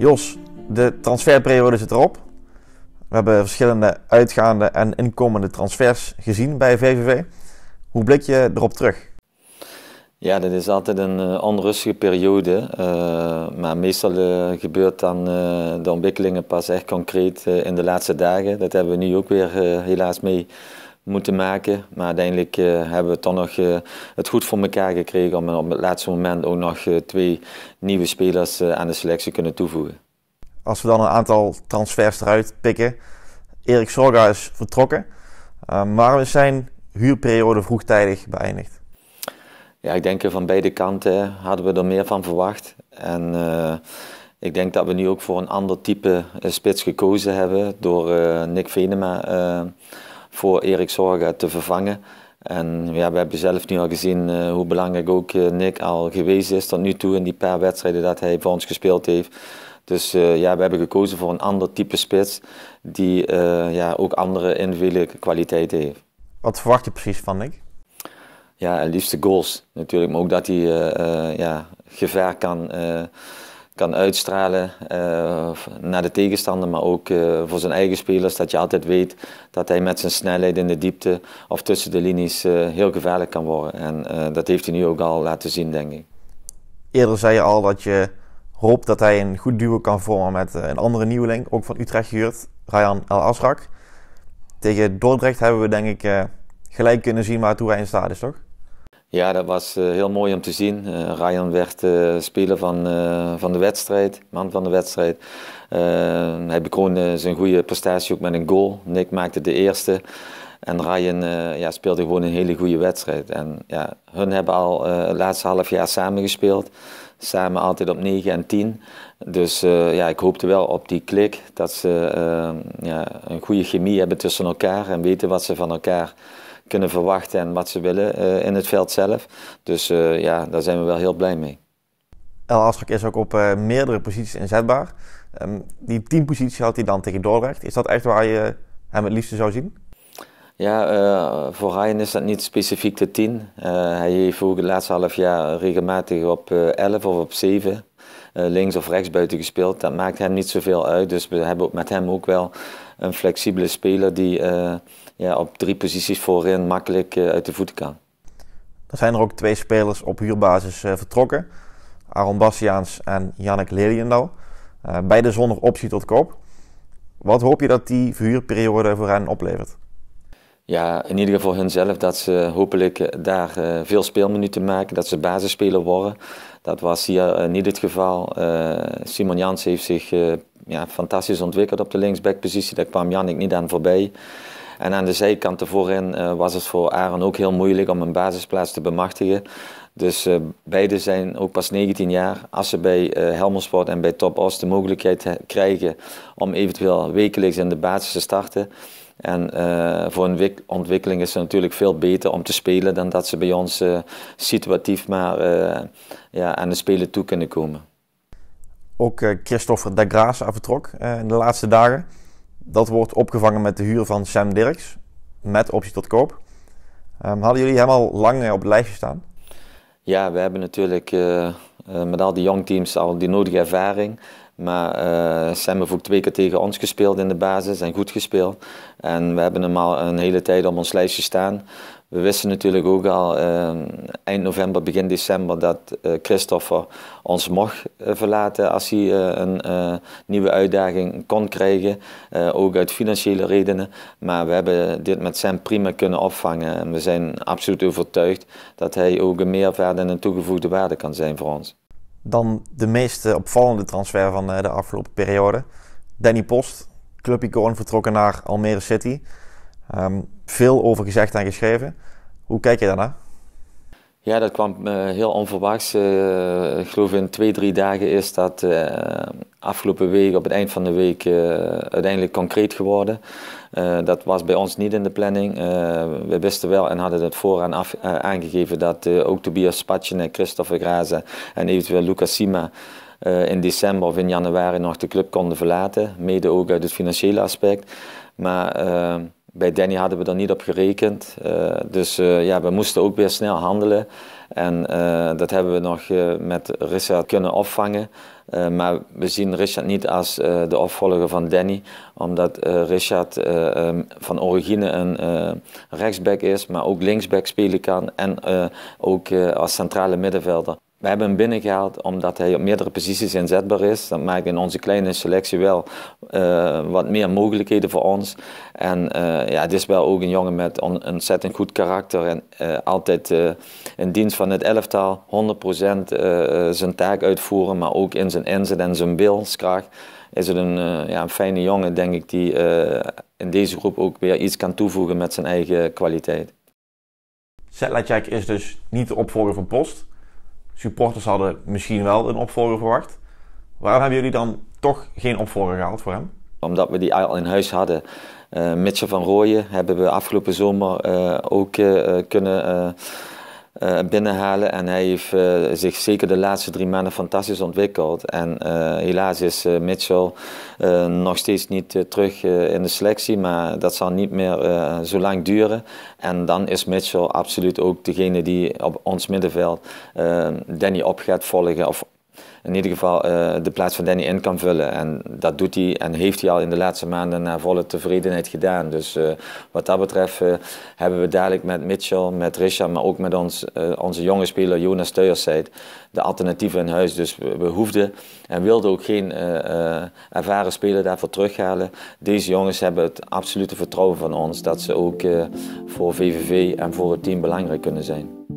Jos, de transferperiode zit erop. We hebben verschillende uitgaande en inkomende transfers gezien bij VVV. Hoe blik je erop terug? Ja, dat is altijd een eh, onrustige periode. Eh, maar meestal eh, gebeurt dan de ontwikkelingen pas echt concreet in de laatste dagen. Dat hebben we nu ook weer helaas mee moeten maken. Maar uiteindelijk eh, hebben we het dan nog eh, het goed voor elkaar gekregen om op het laatste moment ook nog eh, twee nieuwe spelers aan de selectie kunnen toevoegen. Als we dan een aantal transfers eruit pikken. Erik Sorga is vertrokken. maar we zijn huurperiode vroegtijdig beëindigd? Ja, ik denk van beide kanten hadden we er meer van verwacht. En ik denk dat we nu ook voor een ander type spits gekozen hebben door Nick Venema voor Erik Zorga te vervangen. En ja, we hebben zelf nu al gezien eh, hoe belangrijk ook eh, Nick al geweest is tot nu toe in die paar wedstrijden dat hij voor ons gespeeld heeft. Dus eh, ja, we hebben gekozen voor een ander type spits die ja, ook andere individuele kwaliteiten heeft. Wat verwacht je precies van Nick? Ja, liefste goals natuurlijk, maar ook dat hij ja, gevaar kan kan uitstralen eh, naar de tegenstander, maar ook eh, voor zijn eigen spelers. Dat je altijd weet dat hij met zijn snelheid in de diepte of tussen de linies eh, heel gevaarlijk kan worden. En dat heeft hij nu ook al laten zien, denk ik. Eerder zei je al dat je hoopt dat hij een goed duo kan vormen met een andere nieuweling, ook van Utrecht gehuurd, Ryan El Asrak. Tegen Dordrecht hebben we denk ik gelijk kunnen zien waartoe hij in staat is, toch? Ja, dat was eh, heel mooi om te zien. Eh, Ryan werd eh, speler van, uh, van de wedstrijd, man van de wedstrijd. hij bekroonde zijn goede prestatie ook met een goal. Nick maakte de eerste. En Ryan ja, speelde gewoon een hele goede wedstrijd. En ja, hun hebben al het laatste half jaar samen gespeeld. Samen altijd op 9 en 10. Dus ja, ik hoopte wel op die klik dat ze ja, een goede chemie hebben tussen elkaar en weten wat ze van elkaar kunnen verwachten en wat ze willen eh, in het veld zelf. Dus eh, ja, daar zijn we wel heel blij mee. El Astrak is ook op eh, meerdere posities inzetbaar. Ehm, die tien positie houdt hij dan tegen Dordrecht. Is dat echt waar je hem het liefste zou zien? Ja, voor Ryan is dat niet specifiek de 10. hij heeft vorige het laatste half jaar regelmatig op 11 of op 7 eh, links of rechts buiten gespeeld. Dat maakt hem niet zoveel uit. Dus we hebben met hem ook wel een flexibele speler die eh, ja, op drie posities voorin makkelijk eh, uit de voeten kan. Er zijn er ook twee spelers op huurbasis vertrokken. Aaron Bastiaans en Jannik Leliendal. beide zonder optie tot koop. Wat hoop je dat die verhuurperiode voor hen oplevert? Ja, in ieder geval hunzelf dat ze hopelijk daar veel speelminuten maken, dat ze basisspeler worden. Dat was hier eh, niet het geval. Eh, Simon Jans heeft zich eh, ja, fantastisch ontwikkeld op de linksbackpositie. Daar kwam Jannik niet aan voorbij. En aan de zijkant voorin was het voor Aaron ook heel moeilijk om een basisplaats te bemachtigen. Dus beide zijn ook pas 19 jaar. Als ze bij Helmersport en bij Top Oost de mogelijkheid krijgen om eventueel wekelijks in de basis te starten, en eh, voor een ontwikkeling is het natuurlijk veel beter om te spelen dan dat ze bij ons eh, situatief maar eh, ja, aan de spelen toe kunnen komen. Ook Christopher de Graça vertrok in de laatste dagen. Dat wordt opgevangen met de huur van Sam Dirks, met optie tot koop. Ehm, hadden jullie helemaal lang op het lijstje staan? Ja, we hebben natuurlijk eh, met al die young teams al die nodige ervaring. Maar eh, Sam heeft ook twee keer tegen ons gespeeld in de basis en goed gespeeld. En we hebben hem al een hele tijd op ons lijstje staan. We wisten natuurlijk ook al eh, eind november, begin december dat uh, Christopher ons mocht verlaten als hij een nieuwe uitdaging kon krijgen. ook uit financiële redenen. Maar we hebben dit met Sam prima kunnen opvangen. En we zijn absoluut overtuigd dat hij ook een meerwaarde en een toegevoegde waarde kan zijn voor ons. Dan de meest eh, opvallende transfer van eh, de afgelopen periode. Danny Post, clubicoon vertrokken naar Almere City. Ehm, veel over gezegd en geschreven. Hoe kijk je daarnaar? Ja, dat kwam eh, heel onverwachts. Eh, ik geloof in twee, drie dagen is dat eh, afgelopen week, op het eind van de week, uiteindelijk concreet geworden. dat was bij ons niet in de planning. we wisten wel en hadden het vooraan aangegeven dat ook Tobias en Christopher Grazen en eventueel Lucas Sima in december of in januari nog de club konden verlaten. Mede ook uit het financiële aspect. Maar bij Danny hadden we daar niet op gerekend. Eh, dus eh, ja, we moesten ook weer snel handelen. En eh, dat hebben we nog met Richard kunnen opvangen. maar we zien Richard niet als de opvolger van Danny, omdat Richard ehm, van origine een rechtsback is, maar ook linksback spelen kan en ook als centrale middenvelder. We hebben hem binnengehaald omdat hij op meerdere posities inzetbaar is. Dat maakt in onze kleine selectie wel eh, wat meer mogelijkheden voor ons. En eh, ja, het is wel ook een jongen met een ontzettend goed karakter. En eh, altijd in dienst van het elftal, 100% zijn taak uitvoeren. Maar ook in zijn inzet en zijn wilskracht is het een, ja, een fijne jongen, denk ik, die in deze groep ook weer iets kan toevoegen met zijn eigen kwaliteit. Zetlatjek is dus niet de opvolger van Post supporters hadden misschien wel een opvolger verwacht. Waarom hebben jullie dan toch geen opvolger gehaald voor hem? Omdat we die al in huis hadden. Uh, van Rooyen hebben we afgelopen zomer eh, ook eh, kunnen eh, binnenhalen. En hij heeft eh, zich zeker de laatste drie maanden fantastisch ontwikkeld. En eh, helaas is Mitchell nog steeds niet terug in de selectie, maar dat zal niet meer zo lang duren. En dan is Mitchell absoluut ook degene die op ons middenveld Danny op gaat volgen of in ieder geval eh, de plaats van Danny in kan vullen. En dat doet hij en heeft hij al in de laatste maanden naar volle tevredenheid gedaan. Dus eh, wat dat betreft eh, hebben we dadelijk met Mitchell, met Richard, maar ook met ons, onze jonge speler Jonas Teuerseid de alternatieven in huis. Dus we, we hoefden en wilden ook geen ervaren speler daarvoor terughalen. Deze jongens hebben het absolute vertrouwen van ons dat ze ook voor VVV en voor het team belangrijk kunnen zijn.